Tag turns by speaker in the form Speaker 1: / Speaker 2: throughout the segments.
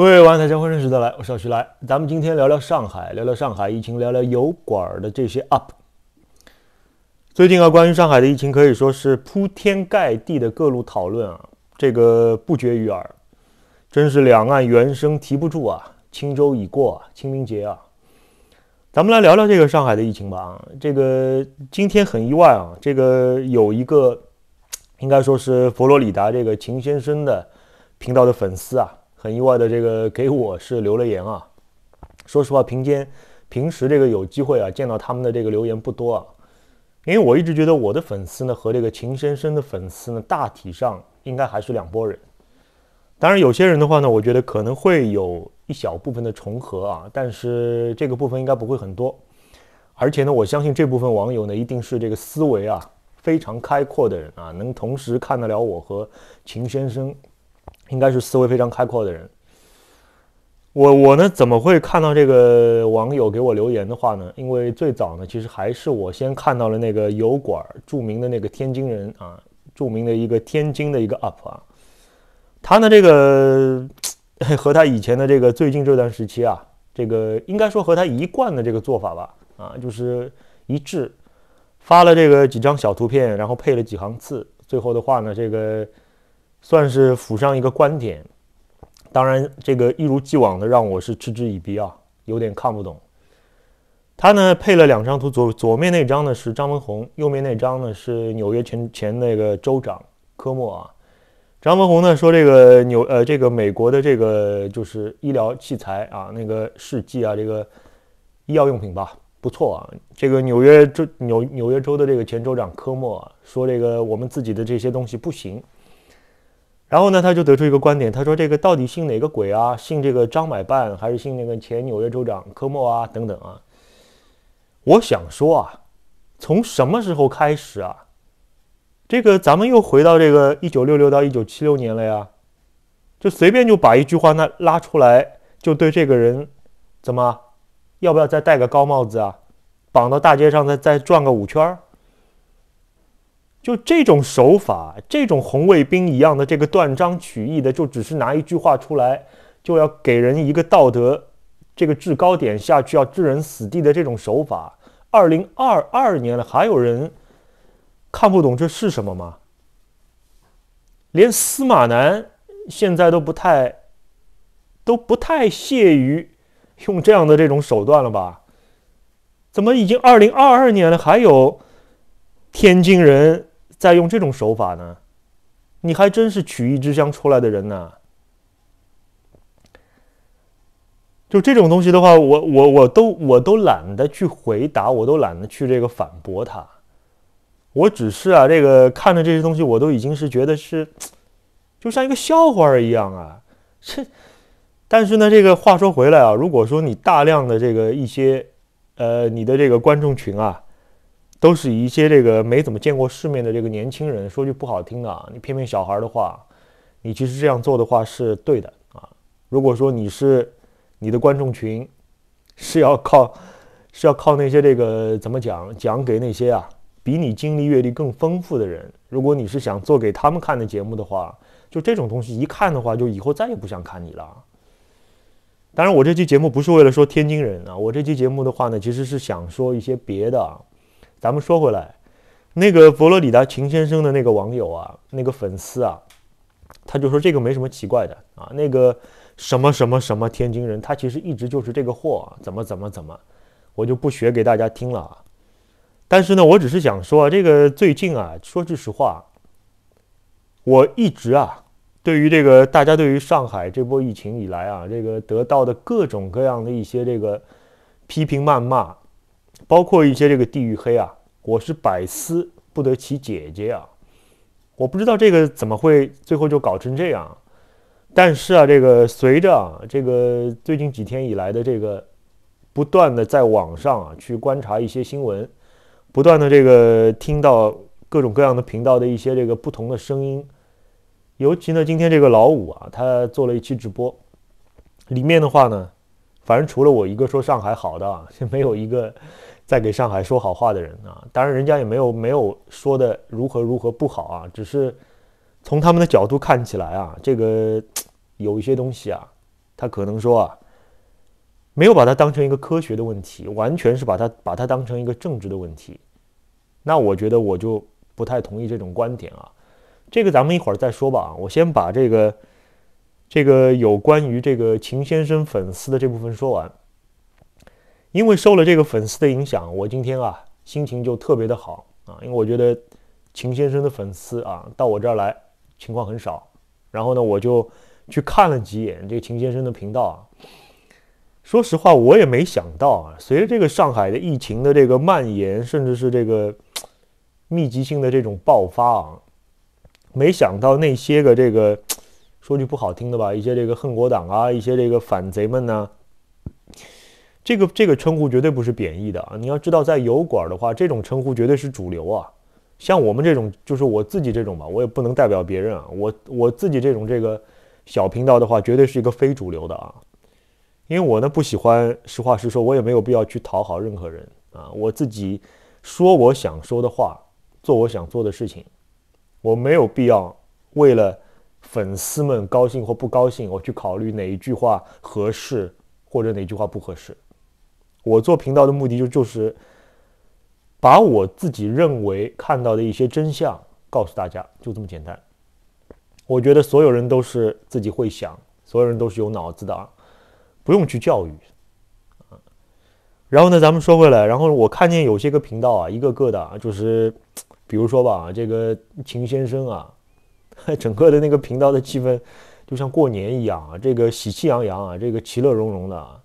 Speaker 1: 各位晚家好，欢迎时再来，我是徐来。咱们今天聊聊上海，聊聊上海疫情，聊聊油管的这些 UP。最近啊，关于上海的疫情可以说是铺天盖地的各路讨论啊，这个不绝于耳，真是两岸猿声啼不住啊，轻舟已过清明节啊。咱们来聊聊这个上海的疫情吧。这个今天很意外啊，这个有一个应该说是佛罗里达这个秦先生的频道的粉丝啊。很意外的，这个给我是留了言啊。说实话，平间平时这个有机会啊，见到他们的这个留言不多啊。因为我一直觉得我的粉丝呢和这个秦先生的粉丝呢，大体上应该还是两拨人。当然，有些人的话呢，我觉得可能会有一小部分的重合啊，但是这个部分应该不会很多。而且呢，我相信这部分网友呢，一定是这个思维啊非常开阔的人啊，能同时看得了我和秦先生。应该是思维非常开阔的人。我我呢怎么会看到这个网友给我留言的话呢？因为最早呢，其实还是我先看到了那个油管著名的那个天津人啊，著名的一个天津的一个 UP 啊。他呢这个 和他以前的这个最近这段时期啊，这个应该说和他一贯的这个做法吧，啊就是一致，发了这个几张小图片，然后配了几行字，最后的话呢这个。算是附上一个观点，当然这个一如既往的让我是嗤之以鼻啊，有点看不懂。他呢配了两张图，左左面那张呢是张文宏，右面那张呢是纽约前前那个州长科莫啊。张文宏呢说这个纽呃这个美国的这个就是医疗器材啊那个试剂啊这个医药用品吧不错啊，这个纽约州纽纽约州的这个前州长科莫啊说这个我们自己的这些东西不行。然后呢，他就得出一个观点，他说：“这个到底信哪个鬼啊？信这个张买办，还是信那个前纽约州长科莫啊？等等啊。”我想说啊，从什么时候开始啊？这个咱们又回到这个一九六六到一九七六年了呀？就随便就把一句话那拉出来，就对这个人，怎么，要不要再戴个高帽子啊？绑到大街上再再转个五圈儿？就这种手法，这种红卫兵一样的这个断章取义的，就只是拿一句话出来，就要给人一个道德这个制高点下去，要置人死地的这种手法。二零二二年了，还有人看不懂这是什么吗？连司马南现在都不太都不太屑于用这样的这种手段了吧？怎么已经二零二二年了，还有天津人？再用这种手法呢，你还真是曲艺之乡出来的人呢。就这种东西的话，我我我都我都懒得去回答，我都懒得去这个反驳他。我只是啊，这个看着这些东西，我都已经是觉得是，就像一个笑话一样啊。这，但是呢，这个话说回来啊，如果说你大量的这个一些，呃，你的这个观众群啊。都是一些这个没怎么见过世面的这个年轻人，说句不好听的，啊，你骗骗小孩的话，你其实这样做的话是对的啊。如果说你是你的观众群是要靠 是要靠那些这个怎么讲讲给那些啊比你经历阅历更丰富的人，如果你是想做给他们看的节目的话，就这种东西一看的话，就以后再也不想看你了。当然，我这期节目不是为了说天津人啊，我这期节目的话呢，其实是想说一些别的。咱们说回来，那个佛罗里达秦先生的那个网友啊，那个粉丝啊，他就说这个没什么奇怪的啊。那个什么什么什么天津人，他其实一直就是这个货，怎么怎么怎么，我就不学给大家听了。但是呢，我只是想说，这个最近啊，说句实话，我一直啊，对于这个大家对于上海这波疫情以来啊，这个得到的各种各样的一些这个批评谩骂。包括一些这个地域黑啊，我是百思不得其解姐啊，我不知道这个怎么会最后就搞成这样。但是啊，这个随着啊，这个最近几天以来的这个不断的在网上啊去观察一些新闻，不断的这个听到各种各样的频道的一些这个不同的声音，尤其呢，今天这个老五啊，他做了一期直播，里面的话呢。反正除了我一个说上海好的，就没有一个在给上海说好话的人啊。当然，人家也没有没有说的如何如何不好啊，只是从他们的角度看起来啊，这个 有一些东西啊，他可能说啊，没有把它当成一个科学的问题，完全是把它把它当成一个政治的问题。那我觉得我就不太同意这种观点啊。这个咱们一会儿再说吧我先把这个。这个有关于这个秦先生粉丝的这部分说完，因为受了这个粉丝的影响，我今天啊心情就特别的好啊，因为我觉得秦先生的粉丝啊到我这儿来情况很少，然后呢我就去看了几眼这个秦先生的频道啊，说实话我也没想到啊，随着这个上海的疫情的这个蔓延，甚至是这个密集性的这种爆发啊，没想到那些个这个。说句不好听的吧，一些这个恨国党啊，一些这个反贼们呢，这个这个称呼绝对不是贬义的啊。你要知道，在油管的话，这种称呼绝对是主流啊。像我们这种，就是我自己这种吧，我也不能代表别人啊。我我自己这种这个小频道的话，绝对是一个非主流的啊。因为我呢不喜欢，实话实说，我也没有必要去讨好任何人啊。我自己说我想说的话，做我想做的事情，我没有必要为了。粉丝们高兴或不高兴，我去考虑哪一句话合适，或者哪句话不合适。我做频道的目的就就是把我自己认为看到的一些真相告诉大家，就这么简单。我觉得所有人都是自己会想，所有人都是有脑子的啊，不用去教育然后呢，咱们说回来，然后我看见有些个频道啊，一个个的啊，就是，比如说吧，这个秦先生啊。整个的那个频道的气氛，就像过年一样啊，这个喜气洋洋啊，这个其乐融融的啊。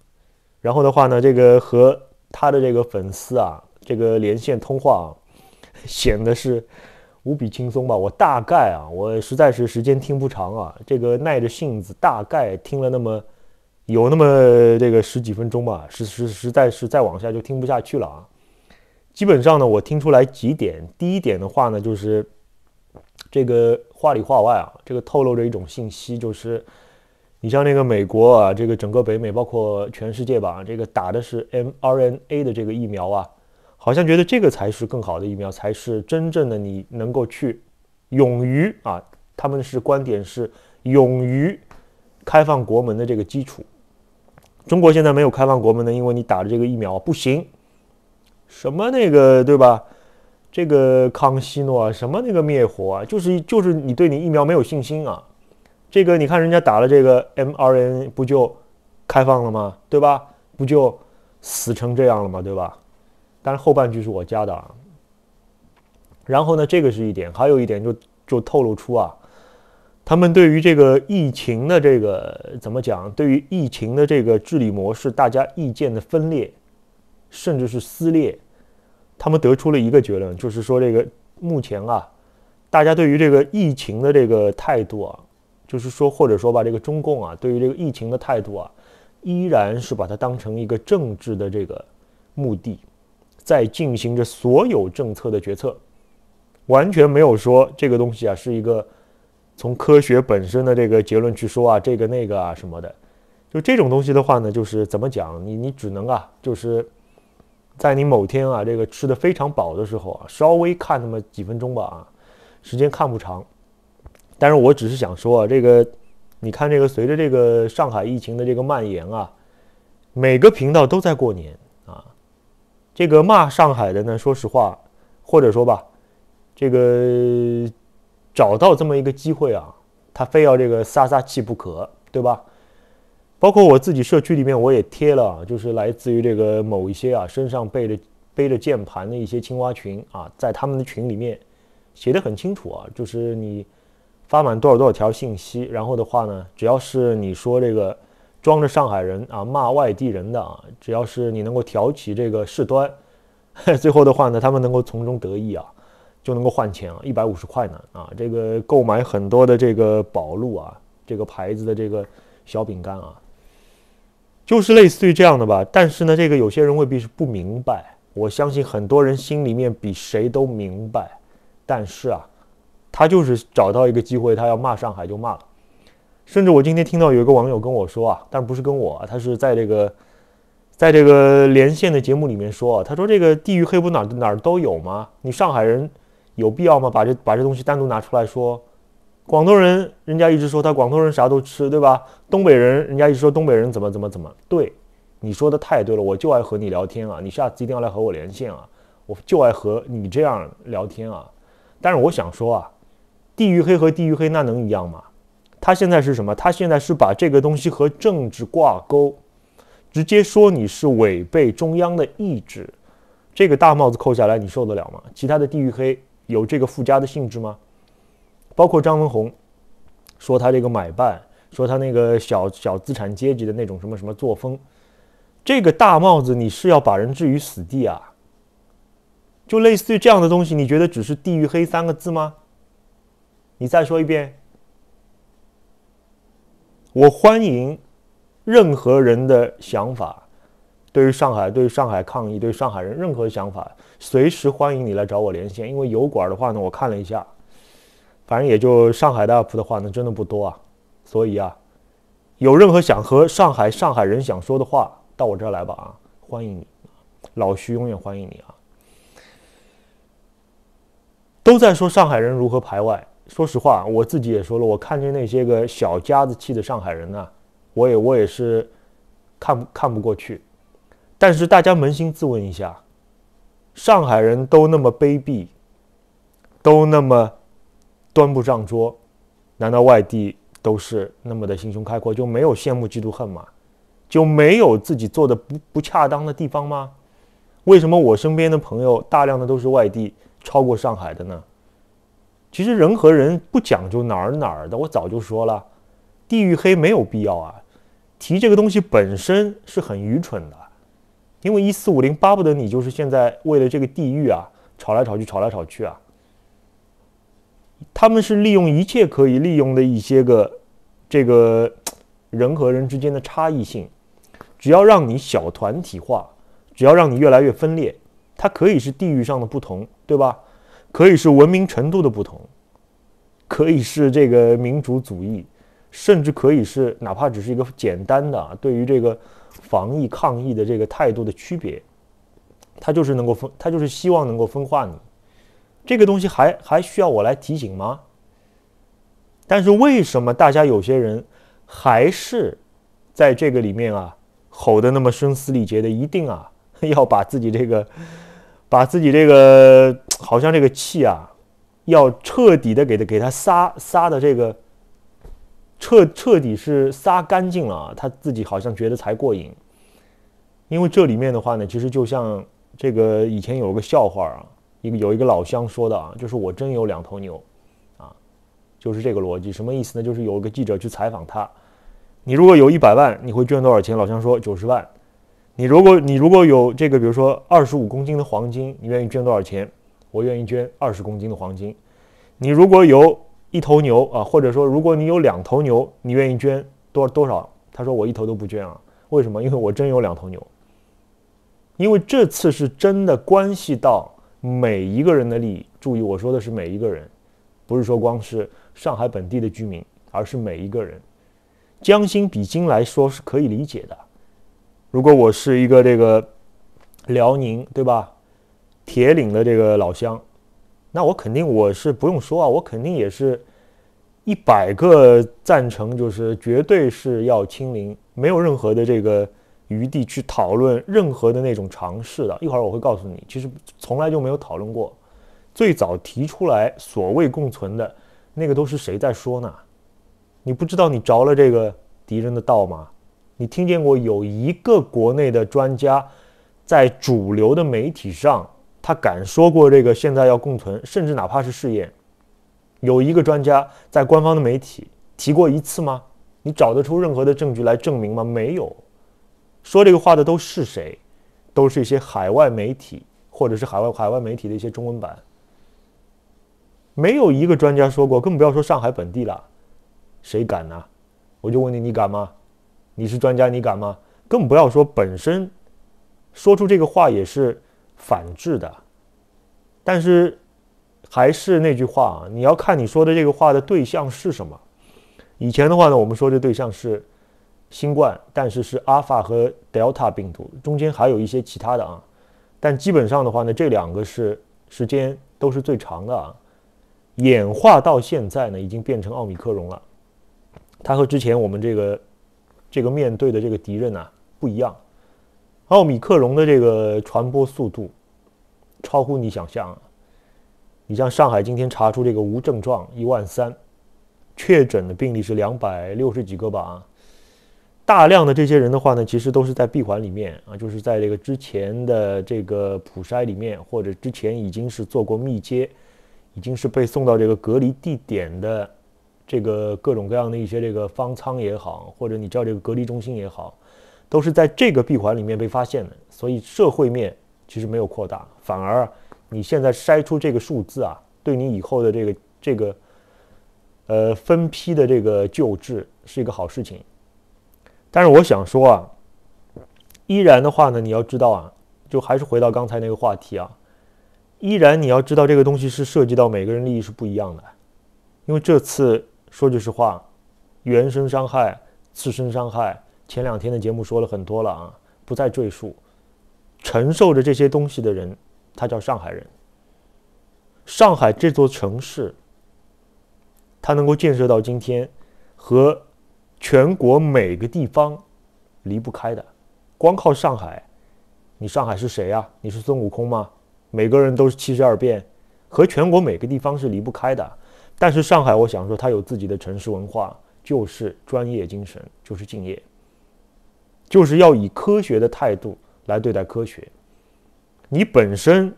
Speaker 1: 然后的话呢，这个和他的这个粉丝啊，这个连线通话，显得是无比轻松吧。我大概啊，我实在是时间听不长啊，这个耐着性子大概听了那么有那么这个十几分钟吧，实实实在是再往下就听不下去了啊。基本上呢，我听出来几点，第一点的话呢，就是。这个话里话外啊，这个透露着一种信息，就是你像那个美国啊，这个整个北美，包括全世界吧，这个打的是 mRNA 的这个疫苗啊，好像觉得这个才是更好的疫苗，才是真正的你能够去勇于啊，他们是观点是勇于开放国门的这个基础。中国现在没有开放国门呢，因为你打的这个疫苗不行，什么那个对吧？这个康熙诺啊，什么那个灭火啊，就是就是你对你疫苗没有信心啊。这个你看人家打了这个 mRNA 不就开放了吗？对吧？不就死成这样了吗？对吧？但是后半句是我加的。啊。然后呢，这个是一点，还有一点就就透露出啊，他们对于这个疫情的这个怎么讲？对于疫情的这个治理模式，大家意见的分裂，甚至是撕裂。他们得出了一个结论，就是说这个目前啊，大家对于这个疫情的这个态度啊，就是说或者说吧，这个中共啊，对于这个疫情的态度啊，依然是把它当成一个政治的这个目的，在进行着所有政策的决策，完全没有说这个东西啊是一个从科学本身的这个结论去说啊这个那个啊什么的，就这种东西的话呢，就是怎么讲你你只能啊就是。在你某天啊，这个吃的非常饱的时候啊，稍微看那么几分钟吧啊，时间看不长，但是我只是想说啊，这个，你看这个，随着这个上海疫情的这个蔓延啊，每个频道都在过年啊，这个骂上海的呢，说实话，或者说吧，这个找到这么一个机会啊，他非要这个撒撒气不可，对吧？包括我自己社区里面，我也贴了，就是来自于这个某一些啊，身上背着背着键盘的一些青蛙群啊，在他们的群里面写的很清楚啊，就是你发满多少多少条信息，然后的话呢，只要是你说这个装着上海人啊骂外地人的啊，只要是你能够挑起这个事端，最后的话呢，他们能够从中得益啊，就能够换钱啊，一百五十块呢啊，这个购买很多的这个宝路啊这个牌子的这个小饼干啊。就是类似于这样的吧，但是呢，这个有些人未必是不明白。我相信很多人心里面比谁都明白，但是啊，他就是找到一个机会，他要骂上海就骂了。甚至我今天听到有一个网友跟我说啊，但不是跟我，他是在这个，在这个连线的节目里面说，他说这个地域黑不哪哪儿都有吗？你上海人有必要吗？把这把这东西单独拿出来说。广东人，人家一直说他广东人啥都吃，对吧？东北人，人家一直说东北人怎么怎么怎么，对，你说的太对了，我就爱和你聊天啊，你下次一定要来和我连线啊，我就爱和你这样聊天啊。但是我想说啊，地域黑和地域黑那能一样吗？他现在是什么？他现在是把这个东西和政治挂钩，直接说你是违背中央的意志，这个大帽子扣下来，你受得了吗？其他的地域黑有这个附加的性质吗？包括张文宏说他这个买办，说他那个小小资产阶级的那种什么什么作风，这个大帽子你是要把人置于死地啊？就类似于这样的东西，你觉得只是“地狱黑”三个字吗？你再说一遍。我欢迎任何人的想法，对于上海、对于上海抗议、对上海人任何想法，随时欢迎你来找我连线。因为油管的话呢，我看了一下。反正也就上海的 UP 的话呢，真的不多啊，所以啊，有任何想和上海上海人想说的话，到我这儿来吧啊，欢迎你，老徐永远欢迎你啊。都在说上海人如何排外，说实话，我自己也说了，我看见那些个小家子气的上海人呢，我也我也是看不 看不过去。但是大家扪心自问一下，上海人都那么卑鄙，都那么。端不上桌，难道外地都是那么的心胸开阔，就没有羡慕嫉妒恨吗？就没有自己做的不不恰当的地方吗？为什么我身边的朋友大量的都是外地，超过上海的呢？其实人和人不讲究哪儿哪儿的，我早就说了，地域黑没有必要啊。提这个东西本身是很愚蠢的，因为一四五零巴不得你就是现在为了这个地域啊，吵来吵去，吵来吵去啊。他们是利用一切可以利用的一些个，这个人和人之间的差异性，只要让你小团体化，只要让你越来越分裂，它可以是地域上的不同，对吧？可以是文明程度的不同，可以是这个民族主义，甚至可以是哪怕只是一个简单的对于这个防疫抗疫的这个态度的区别，它就是能够分，它就是希望能够分化你。这个东西还还需要我来提醒吗？但是为什么大家有些人还是在这个里面啊吼的那么声嘶力竭的？一定啊 要把自己这个把自己这个好像这个气啊要彻底的给它给它撒撒的这个彻彻底是撒干净了，他自己好像觉得才过瘾。因为这里面的话呢，其实就像这个以前有个笑话啊。一个有一个老乡说的啊，就是我真有两头牛，啊，就是这个逻辑什么意思呢？就是有一个记者去采访他，你如果有一百万，你会捐多少钱？老乡说九十万。你如果你如果有这个，比如说二十五公斤的黄金，你愿意捐多少钱？我愿意捐二十公斤的黄金。你如果有一头牛啊，或者说如果你有两头牛，你愿意捐多多少？他说我一头都不捐啊，为什么？因为我真有两头牛。因为这次是真的关系到。每一个人的利益，注意，我说的是每一个人，不是说光是上海本地的居民，而是每一个人。将心比心来说是可以理解的。如果我是一个这个辽宁，对吧？铁岭的这个老乡，那我肯定我是不用说啊，我肯定也是，一百个赞成，就是绝对是要清零，没有任何的这个。余地去讨论任何的那种尝试的，一会儿我会告诉你，其实从来就没有讨论过。最早提出来所谓共存的那个都是谁在说呢？你不知道你着了这个敌人的道吗？你听见过有一个国内的专家在主流的媒体上他敢说过这个现在要共存，甚至哪怕是试验，有一个专家在官方的媒体提过一次吗？你找得出任何的证据来证明吗？没有。说这个话的都是谁？都是一些海外媒体，或者是海外海外媒体的一些中文版。没有一个专家说过，更不要说上海本地了。谁敢呢？我就问你，你敢吗？你是专家，你敢吗？更不要说本身说出这个话也是反制的。但是还是那句话啊，你要看你说的这个话的对象是什么。以前的话呢，我们说的对象是。新冠，但是是阿尔法和德尔塔病毒中间还有一些其他的啊，但基本上的话呢，这两个是时间都是最长的啊。演化到现在呢，已经变成奥密克戎了。它和之前我们这个这个面对的这个敌人呢不一样。奥密克戎的这个传播速度超乎你想象。啊！你像上海今天查出这个无症状一万三，确诊的病例是两百六十几个吧？啊。大量的这些人的话呢，其实都是在闭环里面啊，就是在这个之前的这个普筛里面，或者之前已经是做过密接，已经是被送到这个隔离地点的这个各种各样的一些这个方舱也好，或者你叫这个隔离中心也好，都是在这个闭环里面被发现的。所以社会面其实没有扩大，反而你现在筛出这个数字啊，对你以后的这个这个呃分批的这个救治是一个好事情。但是我想说啊，依然的话呢，你要知道啊，就还是回到刚才那个话题啊，依然你要知道这个东西是涉及到每个人利益是不一样的，因为这次说句实话，原生伤害、次生伤害，前两天的节目说了很多了啊，不再赘述，承受着这些东西的人，他叫上海人，上海这座城市，它能够建设到今天，和。全国每个地方离不开的，光靠上海，你上海是谁呀？你是孙悟空吗？每个人都是七十二变，和全国每个地方是离不开的。但是上海，我想说，它有自己的城市文化，就是专业精神，就是敬业，就是要以科学的态度来对待科学。你本身，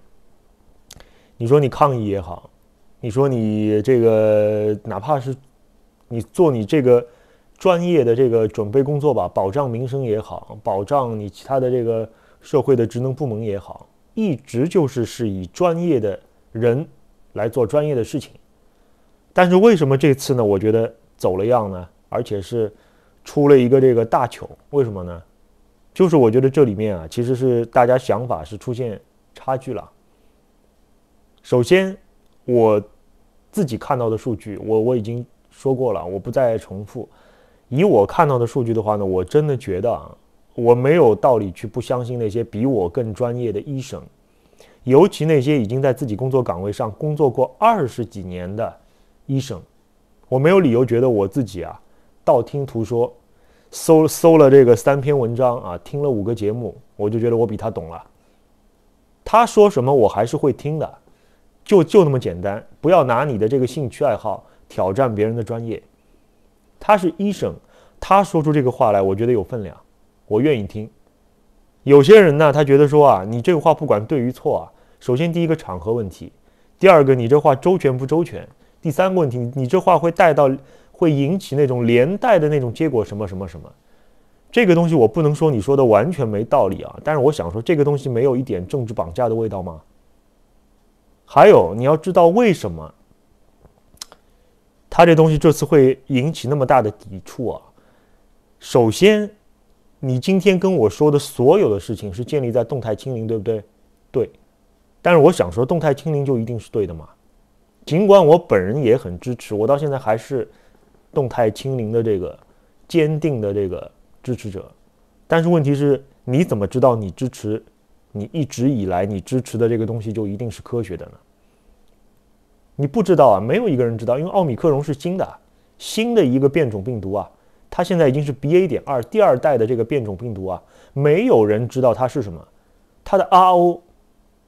Speaker 1: 你说你抗议也好，你说你这个，哪怕是你做你这个。专业的这个准备工作吧，保障民生也好，保障你其他的这个社会的职能部门也好，一直就是是以专业的人来做专业的事情。但是为什么这次呢？我觉得走了样呢，而且是出了一个这个大糗。为什么呢？就是我觉得这里面啊，其实是大家想法是出现差距了。首先，我自己看到的数据，我我已经说过了，我不再重复。以我看到的数据的话呢，我真的觉得啊，我没有道理去不相信那些比我更专业的医生，尤其那些已经在自己工作岗位上工作过二十几年的医生，我没有理由觉得我自己啊，道听途说，搜搜了这个三篇文章啊，听了五个节目，我就觉得我比他懂了。他说什么我还是会听的，就就那么简单，不要拿你的这个兴趣爱好挑战别人的专业。他是医生，他说出这个话来，我觉得有分量，我愿意听。有些人呢，他觉得说啊，你这个话不管对与错啊，首先第一个场合问题，第二个你这话周全不周全，第三个问题，你这话会带到，会引起那种连带的那种结果什么什么什么。这个东西我不能说你说的完全没道理啊，但是我想说这个东西没有一点政治绑架的味道吗？还有你要知道为什么。他这东西这次会引起那么大的抵触啊！首先，你今天跟我说的所有的事情是建立在动态清零，对不对？对。但是我想说，动态清零就一定是对的吗？尽管我本人也很支持，我到现在还是动态清零的这个坚定的这个支持者。但是问题是你怎么知道你支持、你一直以来你支持的这个东西就一定是科学的呢？你不知道啊，没有一个人知道，因为奥密克戎是新的，新的一个变种病毒啊，它现在已经是 BA. 点二第二代的这个变种病毒啊，没有人知道它是什么，它的 R.O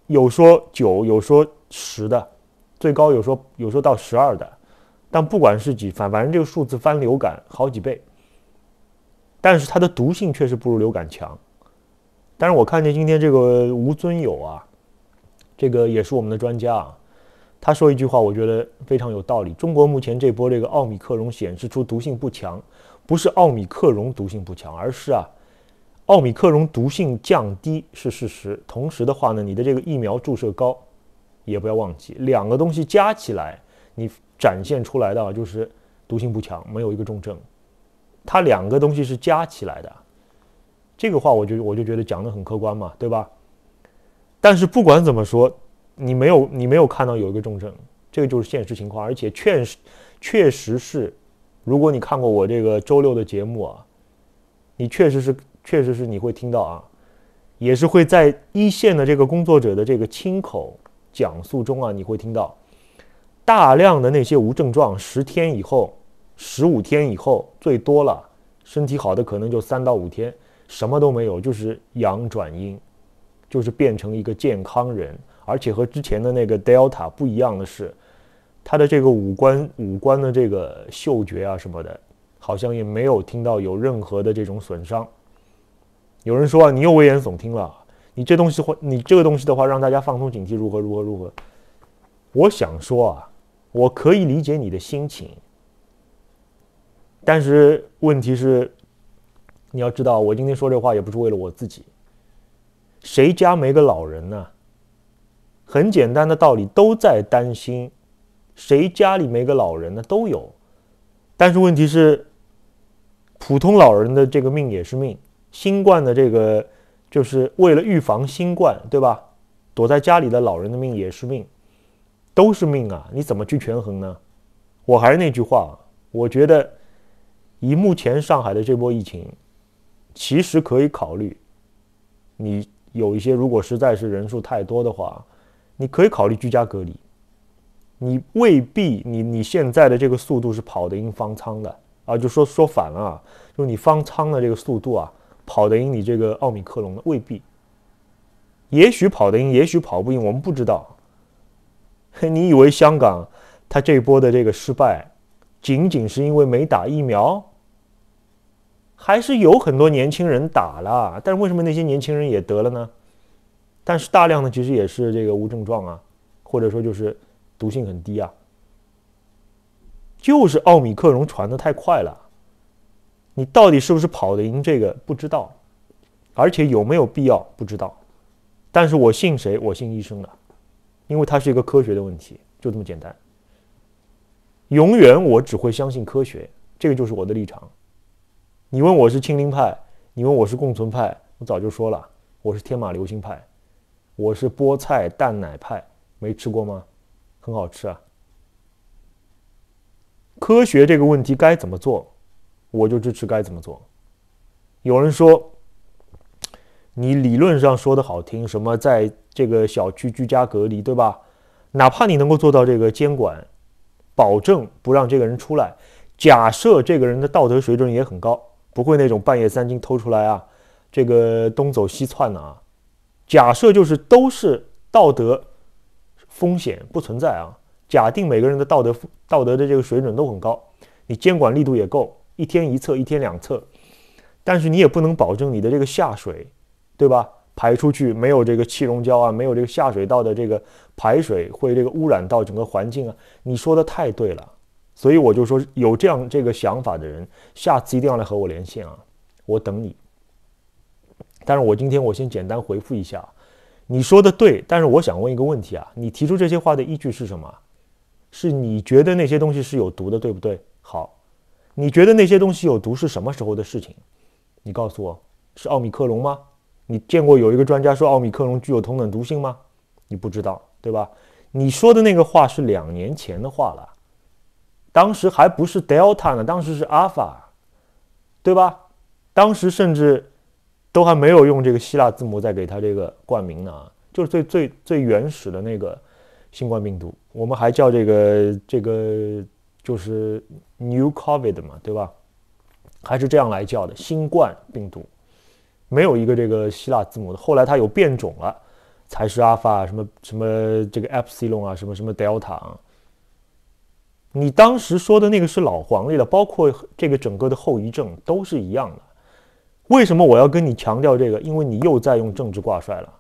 Speaker 1: 有说九，有说十的，最高有说有说到十二的，但不管是几反，反正这个数字翻流感好几倍，但是它的毒性确实不如流感强，但是我看见今天这个吴尊友啊，这个也是我们的专家啊。他说一句话，我觉得非常有道理。中国目前这波这个奥米克戎显示出毒性不强，不是奥米克戎毒性不强，而是啊，奥米克戎毒性降低是事实。同时的话呢，你的这个疫苗注射高也不要忘记，两个东西加起来，你展现出来的就是毒性不强，没有一个重症。它两个东西是加起来的，这个话我就我就觉得讲的很客观嘛，对吧？但是不管怎么说。你没有，你没有看到有一个重症，这个就是现实情况，而且确实，确实是，如果你看过我这个周六的节目啊，你确实是，确实是，你会听到啊，也是会在一线的这个工作者的这个亲口讲述中啊，你会听到大量的那些无症状，十天以后，十五天以后，最多了，身体好的可能就三到五天，什么都没有，就是阳转阴，就是变成一个健康人。而且和之前的那个 Delta 不一样的是，他的这个五官、五官的这个嗅觉啊什么的，好像也没有听到有任何的这种损伤。有人说啊、你又危言耸听了，你这东西会你这个东西的话，让大家放松警惕，如何如何如何？我想说啊，我可以理解你的心情，但是问题是，你要知道，我今天说这话也不是为了我自己。谁家没个老人呢？很简单的道理，都在担心谁家里没个老人呢？都有，但是问题是，普通老人的这个命也是命，新冠的这个就是为了预防新冠，对吧？躲在家里的老人的命也是命，都是命啊！你怎么去权衡呢？我还是那句话，我觉得以目前上海的这波疫情，其实可以考虑，你有一些如果实在是人数太多的话。你可以考虑居家隔离，你未必你你现在的这个速度是跑得赢方舱的啊，就说说反了，啊，就是你方舱的这个速度啊，跑得赢你这个奥米克戎的未必，也许跑得赢，也许跑不赢，我们不知道。你以为香港它这波的这个失败，仅仅是因为没打疫苗？还是有很多年轻人打了，但是为什么那些年轻人也得了呢？但是大量的其实也是这个无症状啊，或者说就是毒性很低啊，就是奥米克戎传的太快了，你到底是不是跑得赢这个不知道，而且有没有必要不知道，但是我信谁？我信医生了，因为它是一个科学的问题，就这么简单。永远我只会相信科学，这个就是我的立场。你问我是清零派，你问我是共存派，我早就说了，我是天马流星派。我是菠菜蛋奶派，没吃过吗？很好吃啊。科学这个问题该怎么做，我就支持该怎么做。有人说，你理论上说的好听，什么在这个小区居家隔离，对吧？哪怕你能够做到这个监管，保证不让这个人出来。假设这个人的道德水准也很高，不会那种半夜三更偷出来啊，这个东走西窜的啊。假设就是都是道德风险不存在啊，假定每个人的道德道德的这个水准都很高，你监管力度也够，一天一测，一天两测，但是你也不能保证你的这个下水，对吧？排出去没有这个气溶胶啊，没有这个下水道的这个排水会这个污染到整个环境啊。你说的太对了，所以我就说有这样这个想法的人，下次一定要来和我连线啊，我等你。但是我今天我先简单回复一下，你说的对。但是我想问一个问题啊，你提出这些话的依据是什么？是你觉得那些东西是有毒的，对不对？好，你觉得那些东西有毒是什么时候的事情？你告诉我，是奥密克戎吗？你见过有一个专家说奥密克戎具有同等毒性吗？你不知道，对吧？你说的那个话是两年前的话了，当时还不是 Delta 呢，当时是 Alpha，对吧？当时甚至。都还没有用这个希腊字母再给它这个冠名呢，就是最最最原始的那个新冠病毒，我们还叫这个这个就是 New COVID 嘛，对吧？还是这样来叫的。新冠病毒没有一个这个希腊字母的，后来它有变种了，才是 Alpha 什么什么这个 Epsilon 啊，什么什么 Delta。啊。你当时说的那个是老黄历了，包括这个整个的后遗症都是一样的。为什么我要跟你强调这个？因为你又在用政治挂帅了。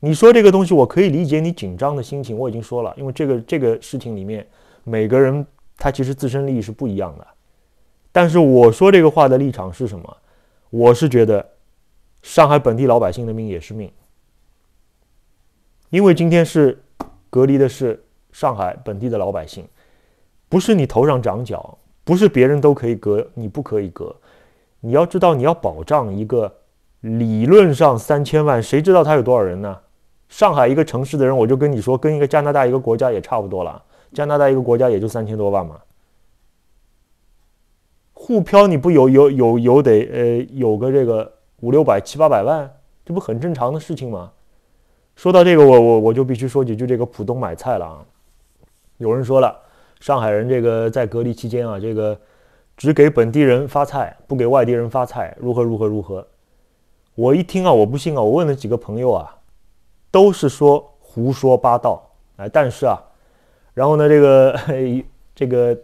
Speaker 1: 你说这个东西，我可以理解你紧张的心情。我已经说了，因为这个这个事情里面，每个人他其实自身利益是不一样的。但是我说这个话的立场是什么？我是觉得，上海本地老百姓的命也是命。因为今天是隔离的是上海本地的老百姓，不是你头上长角，不是别人都可以隔，你不可以隔。你要知道，你要保障一个理论上三千万，谁知道他有多少人呢？上海一个城市的人，我就跟你说，跟一个加拿大一个国家也差不多了。加拿大一个国家也就三千多万嘛。沪漂你不有有有有得呃有个这个五六百七八百万，这不很正常的事情吗？说到这个，我我我就必须说几句这个浦东买菜了啊。有人说了，上海人这个在隔离期间啊，这个。只给本地人发菜，不给外地人发菜，如何如何如何？我一听啊，我不信啊，我问了几个朋友啊，都是说胡说八道哎，但是啊，然后呢，这个 这个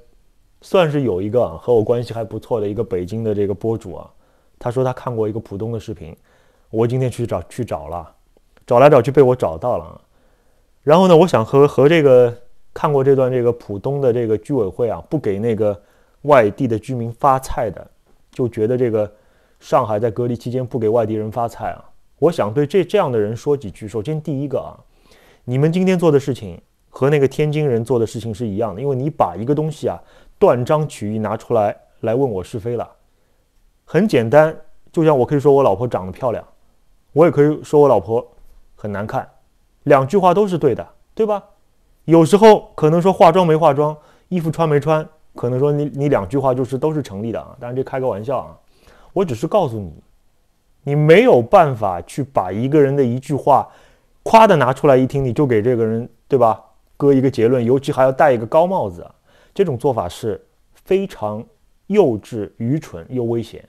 Speaker 1: 算是有一个和我关系还不错的一个北京的这个博主啊，他说他看过一个浦东的视频。我今天去找去找了，找来找去被我找到了啊。然后呢，我想和和这个看过这段这个浦东的这个居委会啊，不给那个。外地的居民发菜的，就觉得这个上海在隔离期间不给外地人发菜啊。我想对这这样的人说几句。首先，第一个啊，你们今天做的事情和那个天津人做的事情是一样的，因为你把一个东西啊断章取义拿出来来问我是非了。很简单，就像我可以说我老婆长得漂亮，我也可以说我老婆很难看，两句话都是对的，对吧？有时候可能说化妆没化妆，衣服穿没穿。可能说你你两句话就是都是成立的啊，当然这开个玩笑啊，我只是告诉你，你没有办法去把一个人的一句话夸的拿出来一听，你就给这个人对吧，搁一个结论，尤其还要戴一个高帽子，这种做法是非常幼稚、愚蠢又危险。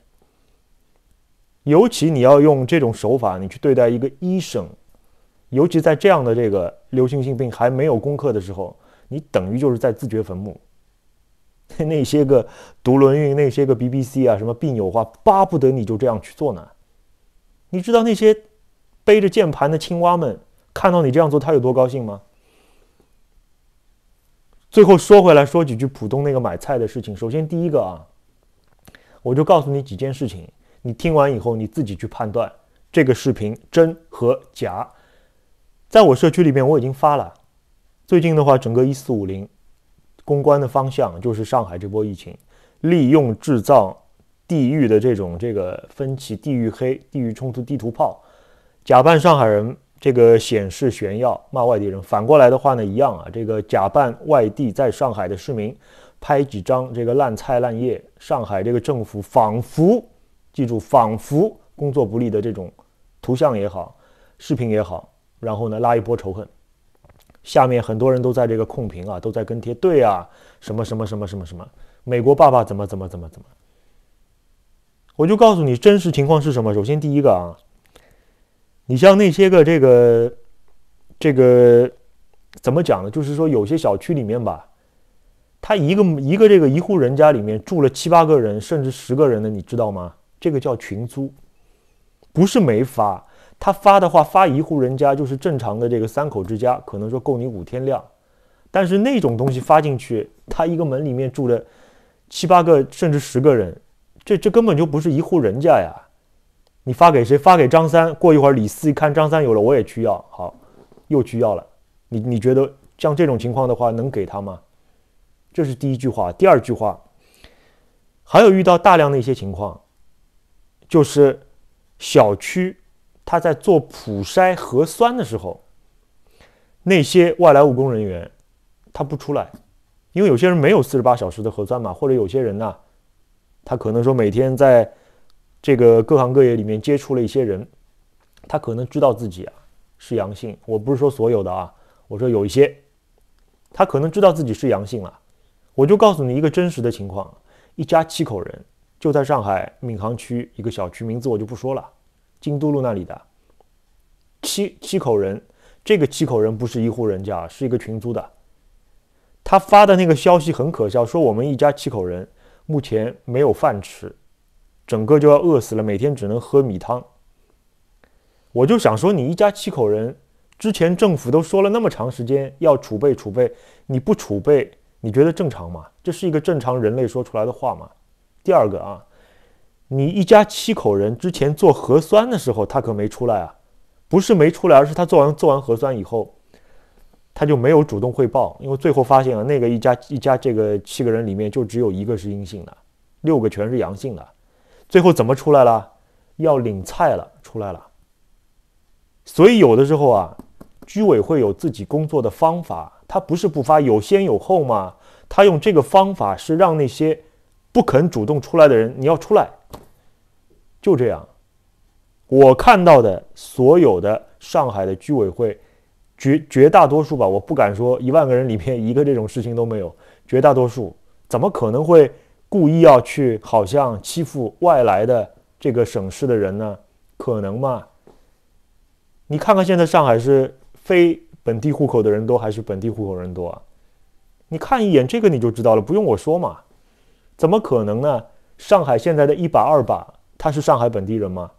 Speaker 1: 尤其你要用这种手法，你去对待一个医生，尤其在这样的这个流行性病还没有攻克的时候，你等于就是在自掘坟墓。那些个读《论运》、那些个 BBC 啊，什么病友花，巴不得你就这样去做呢？你知道那些背着键盘的青蛙们看到你这样做，他有多高兴吗？最后说回来说几句浦东那个买菜的事情。首先第一个啊，我就告诉你几件事情，你听完以后你自己去判断这个视频真和假。在我社区里面我已经发了，最近的话，整个一四五零。公关的方向就是上海这波疫情，利用制造地域的这种这个分歧，地域黑、地域冲突、地图炮，假扮上海人这个显示炫耀骂外地人。反过来的话呢，一样啊，这个假扮外地在上海的市民，拍几张这个烂菜烂叶，上海这个政府仿佛记住仿佛工作不力的这种图像也好，视频也好，然后呢拉一波仇恨。下面很多人都在这个控评啊，都在跟贴。对啊，什么什么什么什么什么，美国爸爸怎么怎么怎么怎么。我就告诉你真实情况是什么。首先第一个啊，你像那些个这个这个怎么讲呢？就是说有些小区里面吧，他一个一个这个一户人家里面住了七八个人，甚至十个人的，你知道吗？这个叫群租，不是没发。他发的话，发一户人家就是正常的这个三口之家，可能说够你五天量。但是那种东西发进去，他一个门里面住着七八个甚至十个人，这这根本就不是一户人家呀！你发给谁？发给张三？过一会儿李四一看张三有了，我也去要，好，又去要了。你你觉得像这种情况的话，能给他吗？这是第一句话。第二句话，还有遇到大量的一些情况，就是小区。他在做普筛核酸的时候，那些外来务工人员，他不出来，因为有些人没有四十八小时的核酸嘛，或者有些人呢，他可能说每天在这个各行各业里面接触了一些人，他可能知道自己啊是阳性。我不是说所有的啊，我说有一些，他可能知道自己是阳性了。我就告诉你一个真实的情况，一家七口人就在上海闵行区一个小区，名字我就不说了。京都路那里的七七口人，这个七口人不是一户人家，是一个群租的。他发的那个消息很可笑，说我们一家七口人目前没有饭吃，整个就要饿死了，每天只能喝米汤。我就想说，你一家七口人，之前政府都说了那么长时间要储备储备，你不储备，你觉得正常吗？这是一个正常人类说出来的话吗？第二个啊。你一家七口人之前做核酸的时候，他可没出来啊，不是没出来，而是他做完做完核酸以后，他就没有主动汇报，因为最后发现啊，那个一家一家这个七个人里面就只有一个是阴性的，六个全是阳性的，最后怎么出来了？要领菜了，出来了。所以有的时候啊，居委会有自己工作的方法，他不是不发有先有后吗？他用这个方法是让那些不肯主动出来的人，你要出来。就这样，我看到的所有的上海的居委会，绝绝大多数吧，我不敢说一万个人里面一个这种事情都没有，绝大多数，怎么可能会故意要去好像欺负外来的这个省市的人呢？可能吗？你看看现在上海是非本地户口的人多还是本地户口人多？你看一眼这个你就知道了，不用我说嘛，怎么可能呢？上海现在的一把二把。他是上海本地人吗？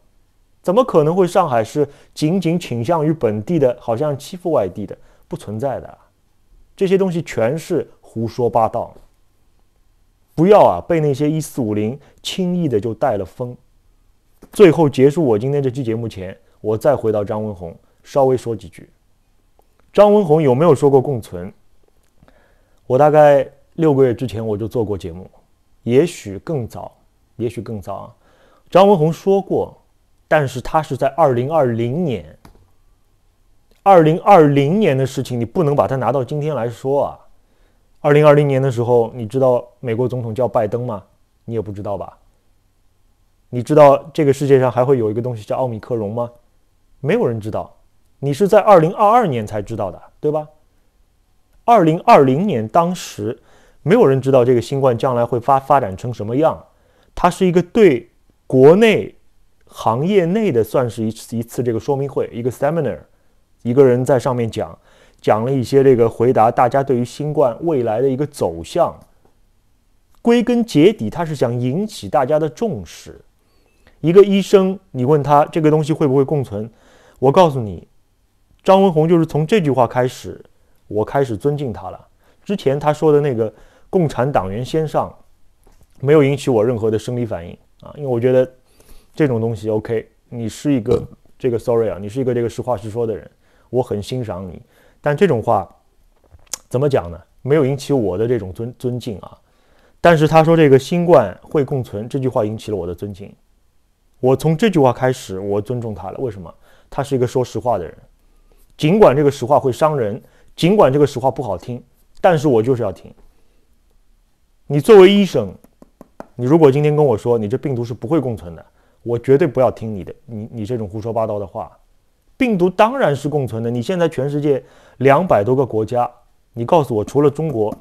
Speaker 1: 怎么可能会上海是仅仅倾向于本地的，好像欺负外地的？不存在的，这些东西全是胡说八道。不要啊，被那些一四五零轻易的就带了风。最后结束我今天这期节目前，我再回到张文红，稍微说几句。张文红有没有说过共存？我大概六个月之前我就做过节目，也许更早，也许更早啊。张文宏说过，但是他是在二零二零年，二零二零年的事情，你不能把它拿到今天来说啊。二零二零年的时候，你知道美国总统叫拜登吗？你也不知道吧？你知道这个世界上还会有一个东西叫奥密克戎吗？没有人知道，你是在二零二二年才知道的，对吧？二零二零年当时，没有人知道这个新冠将来会发发展成什么样，它是一个对。国内行业内的算是一次一次这个说明会，一个 seminar，一个人在上面讲，讲了一些这个回答大家对于新冠未来的一个走向。归根结底，他是想引起大家的重视。一个医生，你问他这个东西会不会共存，我告诉你，张文宏就是从这句话开始，我开始尊敬他了。之前他说的那个共产党员先上，没有引起我任何的生理反应。啊，因为我觉得这种东西 OK，你是一个这个 sorry 啊，你是一个这个实话实说的人，我很欣赏你。但这种话怎么讲呢？没有引起我的这种尊尊敬啊。但是他说这个新冠会共存这句话引起了我的尊敬。我从这句话开始，我尊重他了。为什么？他是一个说实话的人，尽管这个实话会伤人，尽管这个实话不好听，但是我就是要听。你作为医生。你如果今天跟我说你这病毒是不会共存的，我绝对不要听你的，你你这种胡说八道的话。病毒当然是共存的。你现在全世界两百多个国家，你告诉我除了中国，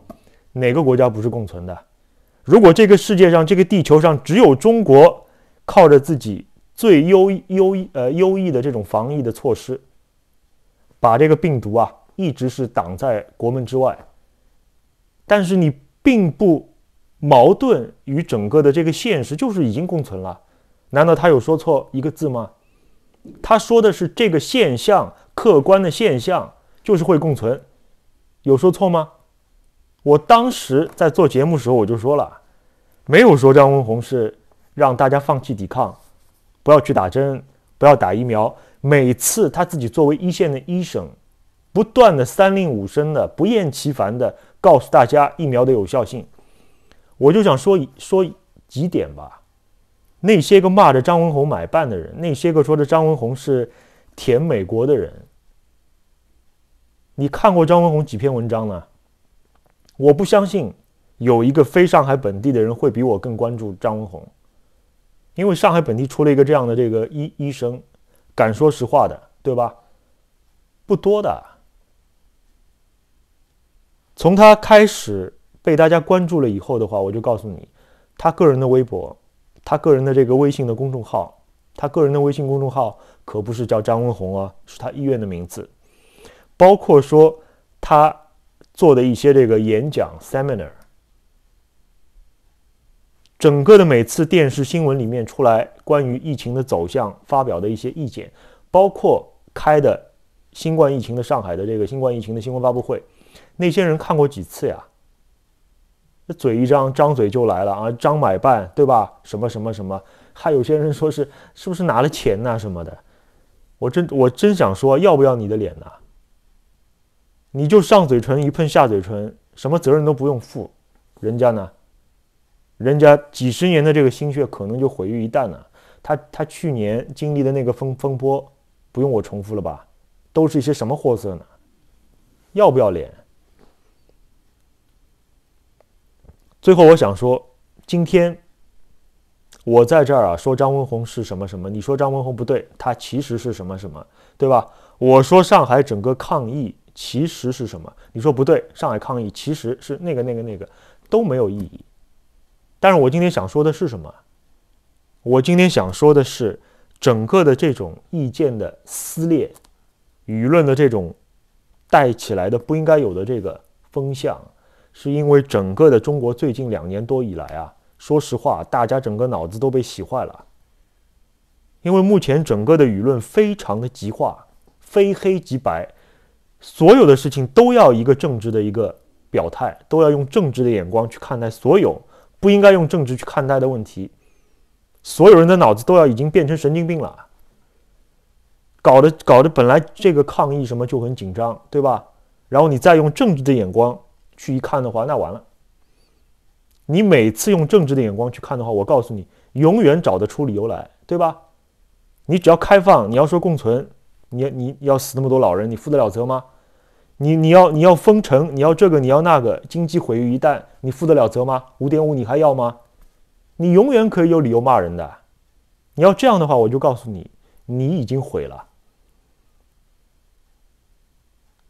Speaker 1: 哪个国家不是共存的？如果这个世界上这个地球上只有中国靠着自己最优优呃优异的这种防疫的措施，把这个病毒啊一直是挡在国门之外，但是你并不。矛盾与整个的这个现实就是已经共存了，难道他有说错一个字吗？他说的是这个现象，客观的现象就是会共存，有说错吗？我当时在做节目时候我就说了，没有说张文红是让大家放弃抵抗，不要去打针，不要打疫苗。每次他自己作为一线的医生，不断的三令五申的，不厌其烦的告诉大家疫苗的有效性。我就想说说几点吧。那些个骂着张文宏买办的人，那些个说的张文宏是舔美国的人，你看过张文宏几篇文章呢？我不相信有一个非上海本地的人会比我更关注张文宏，因为上海本地出了一个这样的这个医医生，敢说实话的，对吧？不多的。从他开始。被大家关注了以后的话，我就告诉你，他个人的微博，他个人的这个微信的公众号，他个人的微信公众号可不是叫张文红啊，是他医院的名字。包括说他做的一些这个演讲 （seminar），整个的每次电视新闻里面出来关于疫情的走向发表的一些意见，包括开的新冠疫情的上海的这个新冠疫情的新闻发布会，那些人看过几次呀？这嘴一张，张嘴就来了啊！张买办，对吧？什么什么什么？还有些人说是是不是拿了钱呐什么的？我真我真想说，要不要你的脸呐？你就上嘴唇一碰下嘴唇，什么责任都不用负，人家呢，人家几十年的这个心血可能就毁于一旦了。他他去年经历的那个风风波，不用我重复了吧？都是一些什么货色呢？要不要脸？最后我想说，今天我在这儿啊，说张文红是什么什么，你说张文红不对，他其实是什么什么，对吧？我说上海整个抗议其实是什么，你说不对，上海抗议其实是那个那个那个，都没有意义。但是我今天想说的是什么？我今天想说的是，整个的这种意见的撕裂，舆论的这种带起来的不应该有的这个风向。是因为整个的中国最近两年多以来啊，说实话，大家整个脑子都被洗坏了。因为目前整个的舆论非常的极化，非黑即白，所有的事情都要一个政治的一个表态，都要用政治的眼光去看待所有不应该用政治去看待的问题。所有人的脑子都要已经变成神经病了。搞得搞得本来这个抗议什么就很紧张，对吧？然后你再用政治的眼光。去一看的话，那完了。你每次用政治的眼光去看的话，我告诉你，永远找得出理由来，对吧？你只要开放，你要说共存，你你你要死那么多老人，你负得了责吗？你你要你要封城，你要这个你要那个，经济毁于一旦，你负得了责吗？五点五你还要吗？你永远可以有理由骂人的。你要这样的话，我就告诉你，你已经毁了。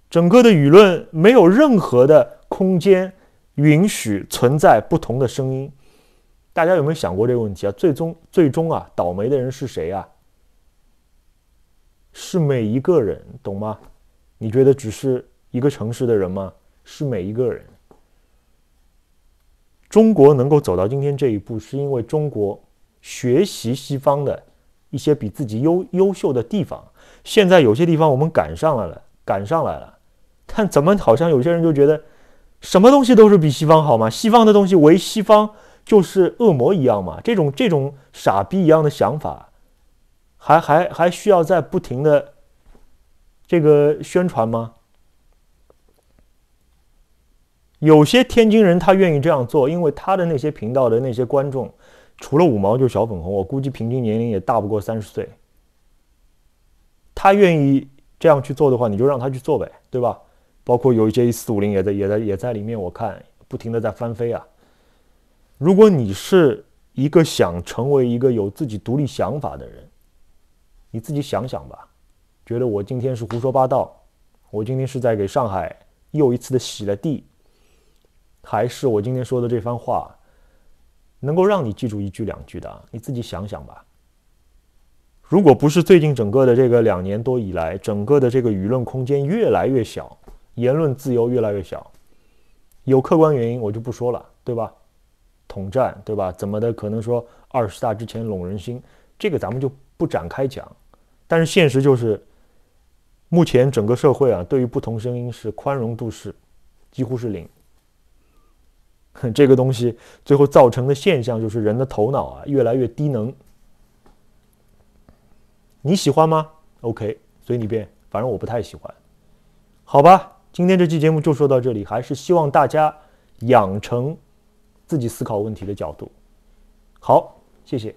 Speaker 1: 整个的舆论没有任何的。空间允许存在不同的声音，大家有没有想过这个问题啊？最终，最终啊，倒霉的人是谁啊？是每一个人，懂吗？你觉得只是一个城市的人吗？是每一个人。中国能够走到今天这一步，是因为中国学习西方的一些比自己优优秀的地方。现在有些地方我们赶上来了，赶上来了，但怎么好像有些人就觉得？什么东西都是比西方好吗？西方的东西唯西方就是恶魔一样吗？这种这种傻逼一样的想法，还还还需要再不停的这个宣传吗？有些天津人他愿意这样做，因为他的那些频道的那些观众，除了五毛就是小粉红，我估计平均年龄也大不过三十岁。他愿意这样去做的话，你就让他去做呗，对吧？包括有一些四五零也在也在也在里面，我看不停的在翻飞啊。如果你是一个想成为一个有自己独立想法的人，你自己想想吧。觉得我今天是胡说八道，我今天是在给上海又一次的洗了地，还是我今天说的这番话能够让你记住一句两句的？你自己想想吧。如果不是最近整个的这个两年多以来，整个的这个舆论空间越来越小。言论自由越来越小，有客观原因我就不说了，对吧？统战，对吧？怎么的？可能说二十大之前拢人心，这个咱们就不展开讲。但是现实就是，目前整个社会啊，对于不同声音是宽容度是几乎是零。这个东西最后造成的现象就是人的头脑啊越来越低能。你喜欢吗？OK，随你便，反正我不太喜欢，好吧？今天这期节目就说到这里，还是希望大家养成自己思考问题的角度。好，谢谢。